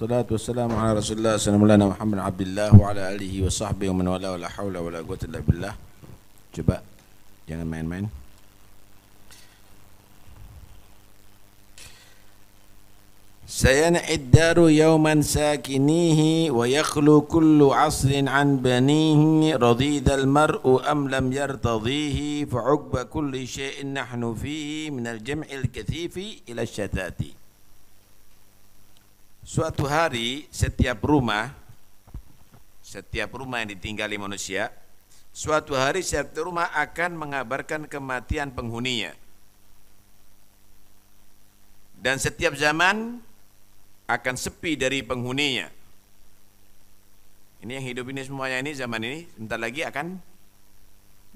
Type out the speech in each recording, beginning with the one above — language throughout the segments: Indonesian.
الصلاة والسلام على رسول الله سيدنا مولانا محمد عبد الله وعلى آله وصحبه ومن والاه ولا حول ولا قوة إلا بالله coba جنا مين مين سينعي الدار يوما ساكنيه ويخلو كل عصر عن بنيه رضيد المرء أم لم يرتضيه فعقب كل شيء نحن فيه من الجمع الكثيف إلى الشتات Suatu hari setiap rumah setiap rumah yang ditinggali manusia suatu hari setiap rumah akan mengabarkan kematian penghuninya. Dan setiap zaman akan sepi dari penghuninya. Ini yang hidup ini semuanya ini zaman ini sebentar lagi akan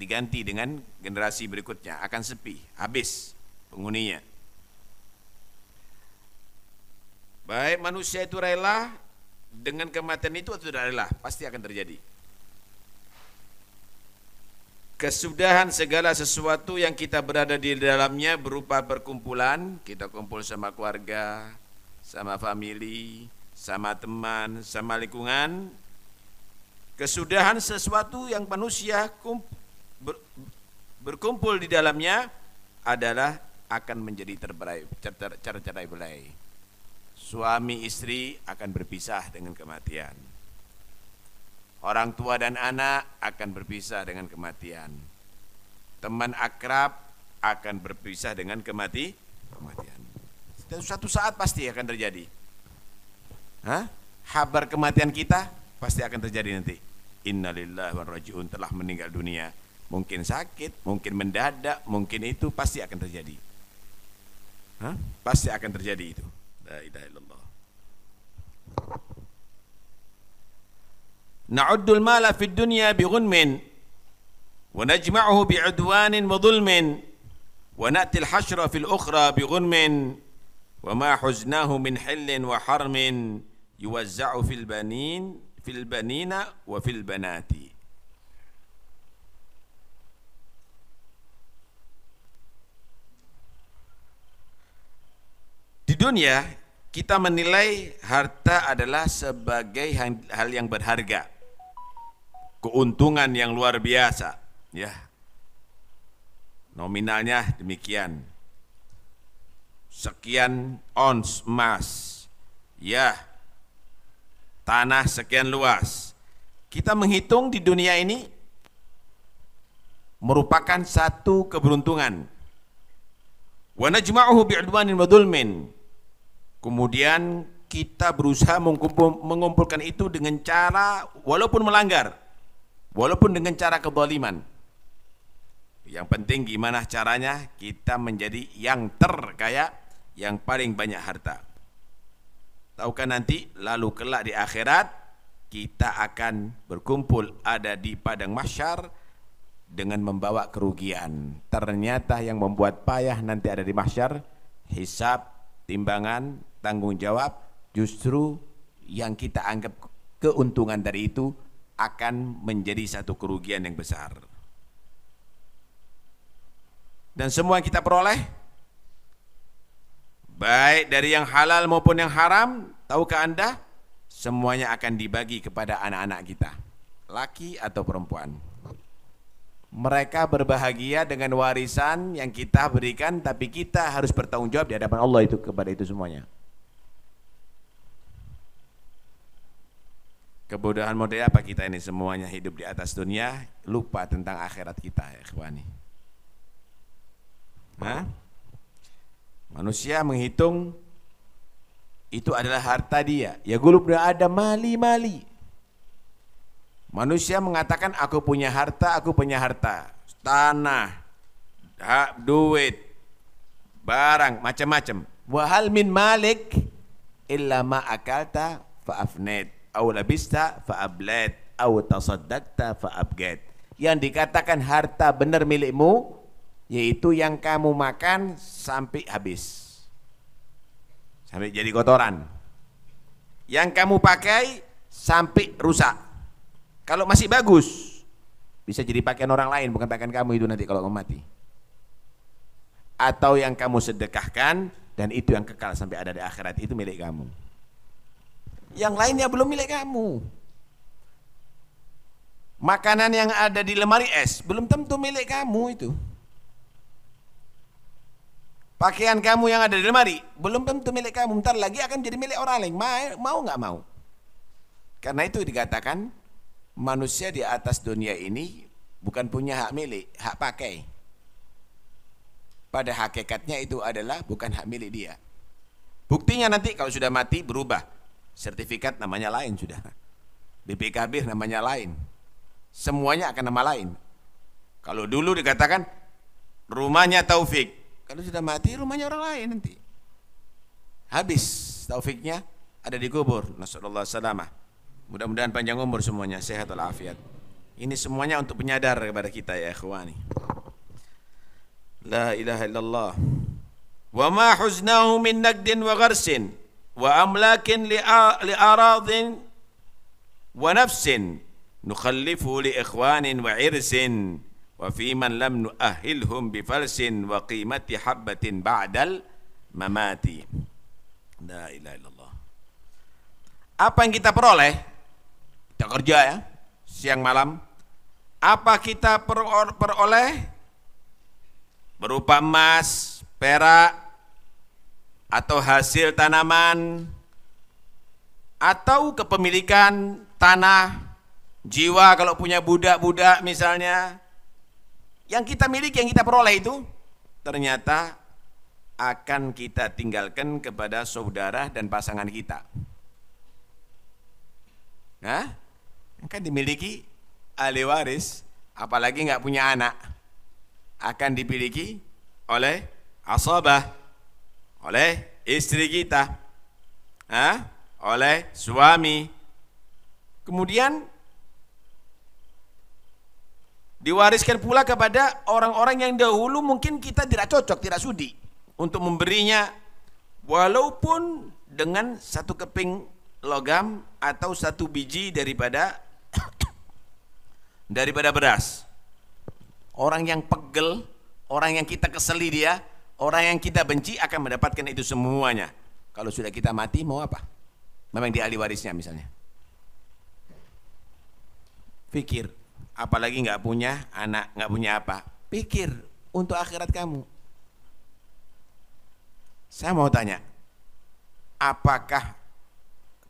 diganti dengan generasi berikutnya, akan sepi, habis penghuninya. Baik manusia itu rela dengan kematian itu atau tidak rela, pasti akan terjadi. Kesudahan segala sesuatu yang kita berada di dalamnya berupa perkumpulan, kita kumpul sama keluarga, sama family, sama teman, sama lingkungan. Kesudahan sesuatu yang manusia berkumpul di dalamnya adalah akan menjadi cara-cara ter, ter, suami istri akan berpisah dengan kematian. Orang tua dan anak akan berpisah dengan kematian. Teman akrab akan berpisah dengan kemati kematian. Suatu saat pasti akan terjadi. Hah? Habar kematian kita pasti akan terjadi nanti. Innalillah wa rajiun telah meninggal dunia. Mungkin sakit, mungkin mendadak, mungkin itu pasti akan terjadi. Hah? Pasti akan terjadi itu. لا إله إلا الله نعد المال في الدنيا بغنم ونجمعه بعدوان وظلم ونأتي الحشر في الأخرى بغنم وما حزناه من حل وحرم يوزع في البنين في البنين وفي البنات Di dunia kita menilai harta adalah sebagai hal yang berharga. Keuntungan yang luar biasa, ya. Nominalnya demikian. Sekian ons emas. Ya. Tanah sekian luas. Kita menghitung di dunia ini merupakan satu keberuntungan. Wa najma'uhu bi'udwanin wa dhulmin Kemudian kita berusaha mengumpulkan itu dengan cara walaupun melanggar, walaupun dengan cara kebaliman. Yang penting gimana caranya kita menjadi yang terkaya, yang paling banyak harta. Tahukah nanti lalu kelak di akhirat kita akan berkumpul ada di padang mahsyar dengan membawa kerugian. Ternyata yang membuat payah nanti ada di mahsyar hisap timbangan, tanggung jawab, justru yang kita anggap keuntungan dari itu akan menjadi satu kerugian yang besar. Dan semua yang kita peroleh, baik dari yang halal maupun yang haram, tahukah Anda? Semuanya akan dibagi kepada anak-anak kita, laki atau perempuan. Mereka berbahagia dengan warisan yang kita berikan, tapi kita harus bertanggung jawab di hadapan Allah itu kepada itu semuanya. Kebodohan model apa kita ini semuanya hidup di atas dunia, lupa tentang akhirat kita, ya ikhwani. Hah? Manusia menghitung itu adalah harta dia. Ya gulub ada mali-mali. Manusia mengatakan aku punya harta, aku punya harta. Tanah, hak, duit, barang, macam-macam. Wahal min malik illa ma akalta fa'afnet au labista faablet au tasaddaqta faabget yang dikatakan harta benar milikmu yaitu yang kamu makan sampai habis sampai jadi kotoran yang kamu pakai sampai rusak kalau masih bagus bisa jadi pakaian orang lain bukan pakaian kamu itu nanti kalau kamu mati atau yang kamu sedekahkan dan itu yang kekal sampai ada di akhirat itu milik kamu yang lainnya belum milik kamu. Makanan yang ada di lemari es belum tentu milik kamu itu. Pakaian kamu yang ada di lemari belum tentu milik kamu. Ntar lagi akan jadi milik orang lain. Mau nggak mau? Karena itu dikatakan manusia di atas dunia ini bukan punya hak milik, hak pakai. Pada hakikatnya itu adalah bukan hak milik dia. Buktinya nanti kalau sudah mati berubah Sertifikat namanya lain sudah. BPKB namanya lain. Semuanya akan nama lain. Kalau dulu dikatakan rumahnya Taufik, kalau sudah mati rumahnya orang lain nanti. Habis Taufiknya ada di kubur. Nasrullah salamah. Mudah-mudahan panjang umur semuanya, sehat walafiat. Ini semuanya untuk penyadar kepada kita ya ikhwani. La ilaha illallah. Wa ma huznahu min nagdin wa gharsin. وأملاك لأراض ونفس نخلفه لإخوان وعرس وفي من لم نؤهلهم بفلس وقيمة حبة بعد الممات La ilaha الله. Apa yang kita peroleh? Kita kerja ya, siang malam. Apa kita peroleh? Berupa emas, perak, atau hasil tanaman atau kepemilikan tanah, jiwa kalau punya budak-budak misalnya. Yang kita miliki, yang kita peroleh itu ternyata akan kita tinggalkan kepada saudara dan pasangan kita. Nah, kan dimiliki ahli waris, apalagi nggak punya anak, akan dimiliki oleh asobah oleh istri kita, eh? oleh suami. Kemudian diwariskan pula kepada orang-orang yang dahulu mungkin kita tidak cocok, tidak sudi untuk memberinya walaupun dengan satu keping logam atau satu biji daripada daripada beras. Orang yang pegel, orang yang kita keseli dia, Orang yang kita benci akan mendapatkan itu semuanya. Kalau sudah kita mati mau apa? Memang dia ahli warisnya misalnya. Pikir, apalagi nggak punya anak, nggak punya apa. Pikir untuk akhirat kamu. Saya mau tanya, apakah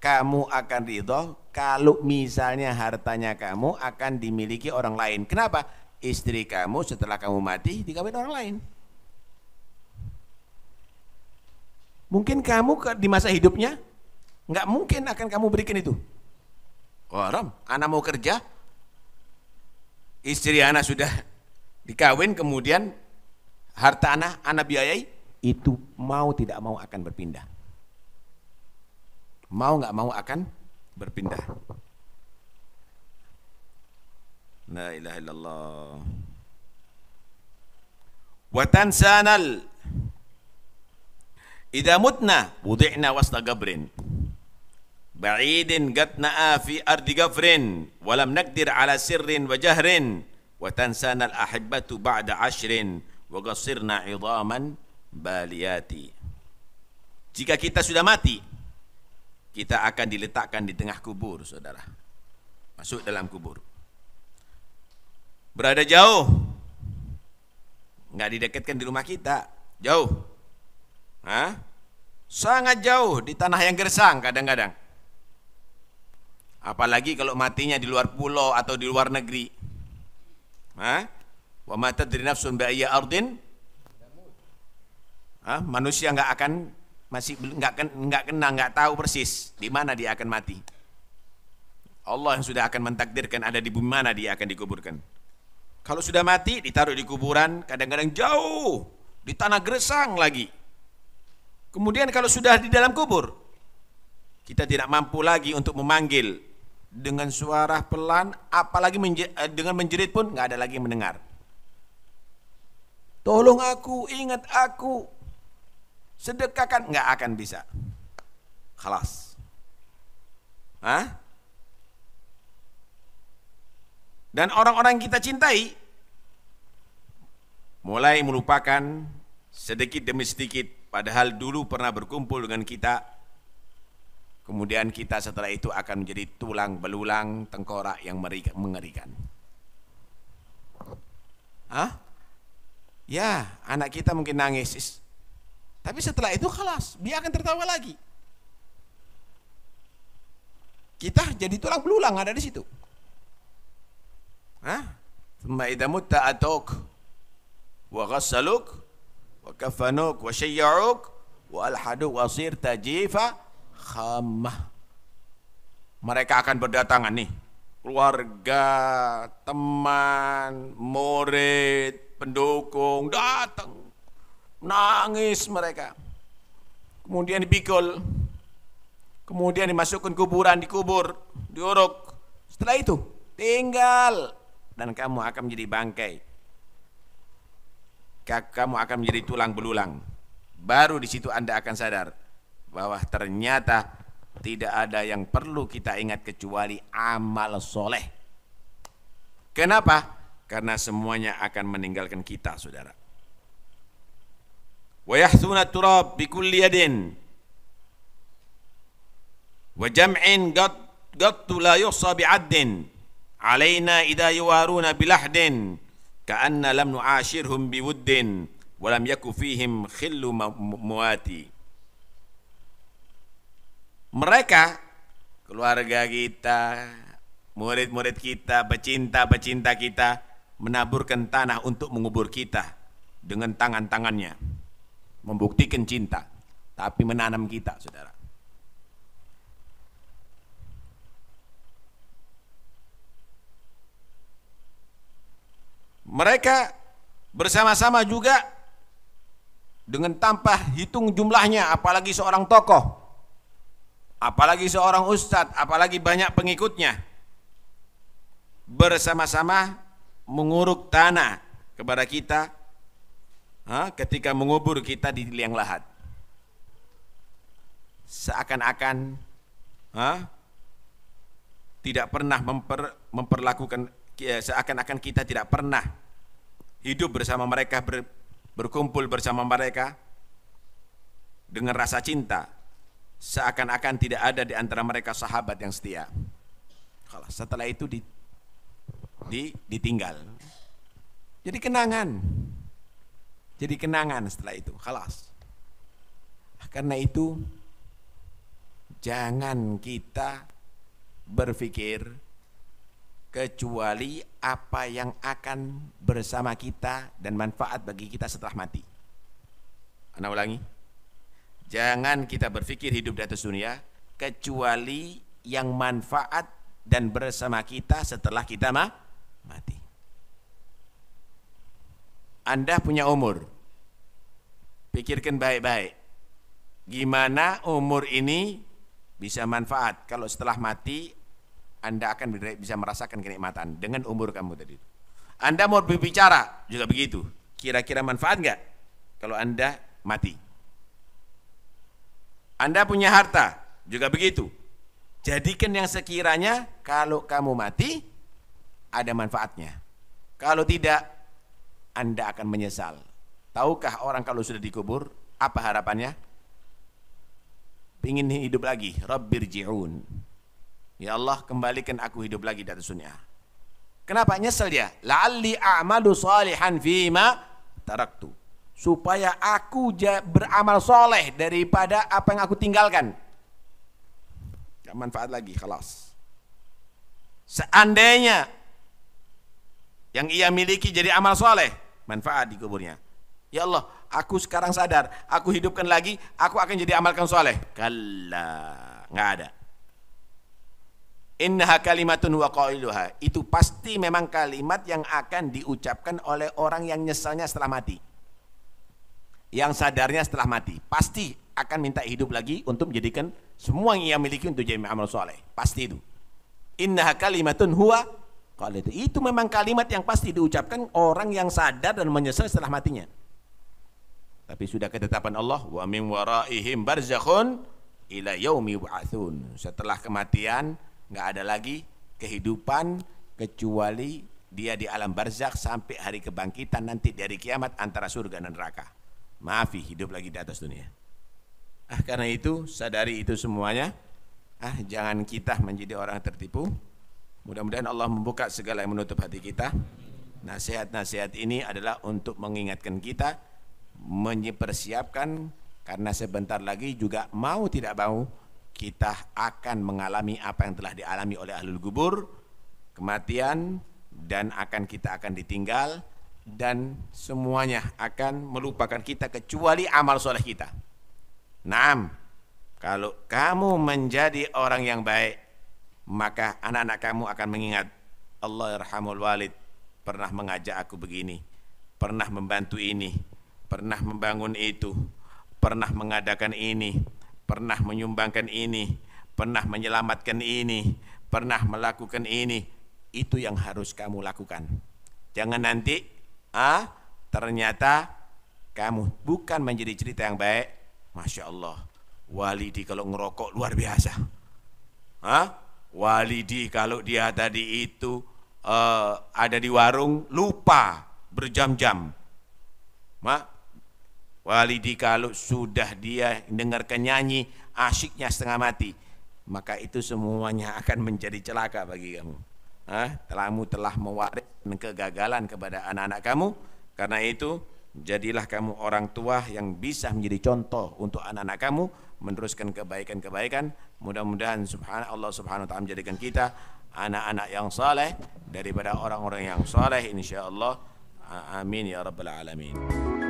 kamu akan ridho kalau misalnya hartanya kamu akan dimiliki orang lain? Kenapa? Istri kamu setelah kamu mati dikawin orang lain. Mungkin kamu di masa hidupnya nggak mungkin akan kamu berikan itu. Orang, anak mau kerja, istri anak sudah dikawin, kemudian harta anak, anak biayai, itu mau tidak mau akan berpindah. Mau nggak mau akan berpindah. La ilaha illallah. sanal Ida mutna wudi'na wasla gabrin. Ba'idin gatna'a fi ardi gafrin walam nakdir ala sirrin wa jahrin wa tansana al-ahibbatu ba'da ashrin wa gasirna idaman baliyati. Jika kita sudah mati, kita akan diletakkan di tengah kubur, saudara. Masuk dalam kubur. Berada jauh, nggak didekatkan di rumah kita, jauh Hah? Sangat jauh di tanah yang gersang kadang-kadang. Apalagi kalau matinya di luar pulau atau di luar negeri. Hah? Wa mata dari nafsun ardin manusia nggak akan masih nggak nggak kena nggak tahu persis di mana dia akan mati. Allah yang sudah akan mentakdirkan ada di bumi mana dia akan dikuburkan. Kalau sudah mati ditaruh di kuburan kadang-kadang jauh di tanah gersang lagi. Kemudian kalau sudah di dalam kubur, kita tidak mampu lagi untuk memanggil dengan suara pelan, apalagi menje eh, dengan menjerit pun nggak ada lagi mendengar. Tolong aku, ingat aku, sedekahkan nggak akan bisa. Kelas, Hah? Dan orang-orang kita cintai mulai melupakan sedikit demi sedikit Padahal dulu pernah berkumpul dengan kita, kemudian kita setelah itu akan menjadi tulang belulang tengkorak yang mengerikan. Hah? Ya, anak kita mungkin nangis. Tapi setelah itu kelas, dia akan tertawa lagi. Kita jadi tulang belulang ada di situ. Hah? Tsumma idza mutta atok wa kafanuk wa syayya'uk wa khamah mereka akan berdatangan nih keluarga, teman, murid, pendukung datang nangis mereka kemudian dipikul kemudian dimasukkan kuburan dikubur diuruk setelah itu tinggal dan kamu akan menjadi bangkai kamu akan menjadi tulang belulang. Baru di situ Anda akan sadar bahwa ternyata tidak ada yang perlu kita ingat kecuali amal soleh. Kenapa? Karena semuanya akan meninggalkan kita, saudara. Wayahsuna turab bikulli yadin wa jam'in qad la yuhsa bi'addin alaina idza yuwaruna bilahdin ka'anna lam nu'ashirhum biwuddin walam yaku fihim khillu muwati mereka keluarga kita murid-murid kita pecinta-pecinta kita menaburkan tanah untuk mengubur kita dengan tangan-tangannya membuktikan cinta tapi menanam kita saudara mereka bersama-sama juga dengan tanpa hitung jumlahnya apalagi seorang tokoh apalagi seorang ustadz apalagi banyak pengikutnya bersama-sama menguruk tanah kepada kita ketika mengubur kita di liang lahat seakan-akan tidak pernah memper, memperlakukan Eh, seakan-akan kita tidak pernah hidup bersama mereka, ber, berkumpul bersama mereka dengan rasa cinta, seakan-akan tidak ada di antara mereka sahabat yang setia. Setelah itu di, di, ditinggal. Jadi kenangan. Jadi kenangan setelah itu, khalas. Nah, karena itu, jangan kita berpikir kecuali apa yang akan bersama kita dan manfaat bagi kita setelah mati. Anda ulangi. Jangan kita berpikir hidup di atas dunia kecuali yang manfaat dan bersama kita setelah kita ma mati. Anda punya umur. Pikirkan baik-baik. Gimana umur ini bisa manfaat kalau setelah mati anda akan bisa merasakan kenikmatan dengan umur kamu tadi. Anda mau berbicara juga begitu. Kira-kira manfaat nggak kalau Anda mati? Anda punya harta juga begitu. Jadikan yang sekiranya kalau kamu mati ada manfaatnya. Kalau tidak Anda akan menyesal. Tahukah orang kalau sudah dikubur apa harapannya? Ingin hidup lagi, rabbirji'un Ya Allah kembalikan aku hidup lagi dari sunnah. Kenapa nyesel dia? La'alli a'malu salihan fima taraktu. Supaya aku beramal soleh daripada apa yang aku tinggalkan. Gak manfaat lagi, kelas. Seandainya yang ia miliki jadi amal soleh, manfaat di kuburnya. Ya Allah, aku sekarang sadar, aku hidupkan lagi, aku akan jadi amalkan soleh. Kalla, nggak ada. Innaha kalimatun wa qailuha. Itu pasti memang kalimat yang akan diucapkan oleh orang yang nyesalnya setelah mati. Yang sadarnya setelah mati. Pasti akan minta hidup lagi untuk menjadikan semua yang ia miliki untuk jadi amal soleh. Pasti itu. Innaha kalimatun huwa qailuha. Itu memang kalimat yang pasti diucapkan orang yang sadar dan menyesal setelah matinya. Tapi sudah ketetapan Allah wa min waraihim barzakhun ila yaumi Setelah kematian nggak ada lagi kehidupan kecuali dia di alam barzakh sampai hari kebangkitan nanti dari kiamat antara surga dan neraka. Maafi hidup lagi di atas dunia. Ah karena itu sadari itu semuanya. Ah jangan kita menjadi orang tertipu. Mudah-mudahan Allah membuka segala yang menutup hati kita. Nasihat-nasihat ini adalah untuk mengingatkan kita menyiapkan karena sebentar lagi juga mau tidak mau kita akan mengalami apa yang telah dialami oleh ahlul gubur, kematian, dan akan kita akan ditinggal, dan semuanya akan melupakan kita kecuali amal soleh kita. Naam, kalau kamu menjadi orang yang baik, maka anak-anak kamu akan mengingat Allah irhamul walid pernah mengajak aku begini, pernah membantu ini, pernah membangun itu, pernah mengadakan ini, pernah menyumbangkan ini, pernah menyelamatkan ini, pernah melakukan ini. Itu yang harus kamu lakukan. Jangan nanti ah ternyata kamu bukan menjadi cerita yang baik. Masya Allah, Walidi kalau ngerokok luar biasa. Hah? Walidi kalau dia tadi itu uh, ada di warung lupa berjam-jam. Mak, Walidi kalau sudah dia dengarkan nyanyi asyiknya setengah mati, maka itu semuanya akan menjadi celaka bagi kamu. Hah? Telahmu telah mewariskan kegagalan kepada anak-anak kamu, karena itu jadilah kamu orang tua yang bisa menjadi contoh untuk anak-anak kamu meneruskan kebaikan-kebaikan. Mudah-mudahan subhanallah subhanahu wa ta'ala menjadikan kita anak-anak yang saleh daripada orang-orang yang saleh insyaallah. Amin ya rabbal alamin.